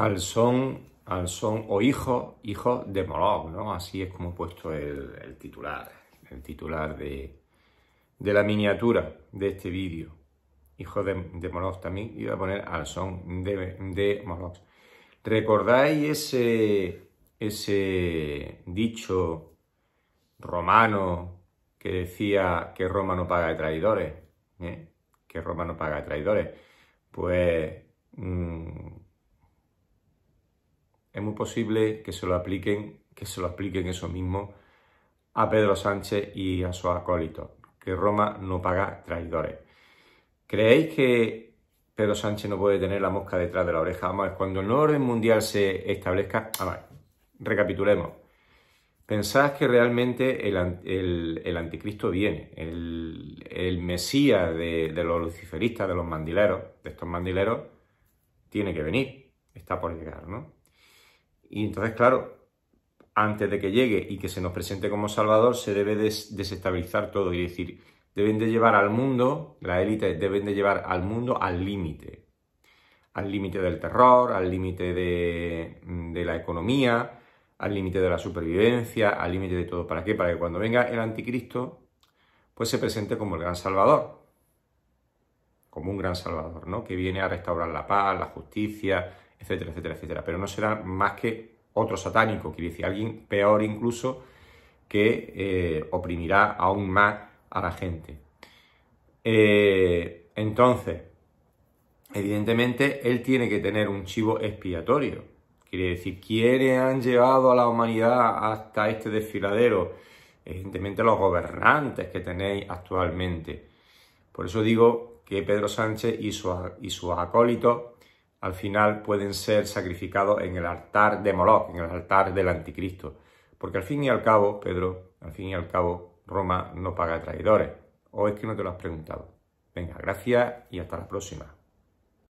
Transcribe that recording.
al son, o hijo, hijo de Moloch, ¿no? Así es como he puesto el, titular, el titular de, la miniatura de este vídeo. Hijo de, de Moloch también, iba a poner al son de, de Moloch. ¿Recordáis ese, ese dicho romano que decía que Roma no paga de traidores? ¿eh? Que Roma no paga de traidores. Pues mm, es muy posible que se lo apliquen, que se lo apliquen eso mismo a Pedro Sánchez y a sus acólito. que Roma no paga traidores. ¿Creéis que Pedro Sánchez no puede tener la mosca detrás de la oreja? Vamos, cuando el orden mundial se establezca, ver, recapitulemos. Pensad que realmente el, anticristo viene, el, el mesías de los luciferistas, de los mandileros, de estos mandileros, tiene que venir, está por llegar, ¿no? Y entonces, claro, antes de que llegue y que se nos presente como Salvador, se debe desestabilizar todo y decir, deben de llevar al mundo, la élite deben de llevar al mundo al límite, al límite del terror, al límite de, mm, de, la economía, al límite de la supervivencia, al límite de todo. ¿Para qué? Para que cuando venga el anticristo, pues se presente como el gran salvador, como un gran salvador, ¿no? Que viene a restaurar la paz, la justicia, etcétera, etcétera, etcétera. Pero no será más que otro satánico, quiere decir alguien peor incluso que eh, oprimirá aún más a la gente. Eh, entonces, evidentemente, él tiene que tener un chivo expiatorio. Quiere decir, ¿quiénes han llevado a la humanidad hasta este desfiladero? Evidentemente los gobernantes que tenéis actualmente. Por eso digo que Pedro Sánchez y y sus acólitos al final pueden ser sacrificados en el altar de Moloch, en el altar del anticristo. Porque al fin y al cabo, Pedro, al fin y al cabo, Roma no paga traidores. ¿O es que no te lo has preguntado? Venga, gracias y hasta la próxima.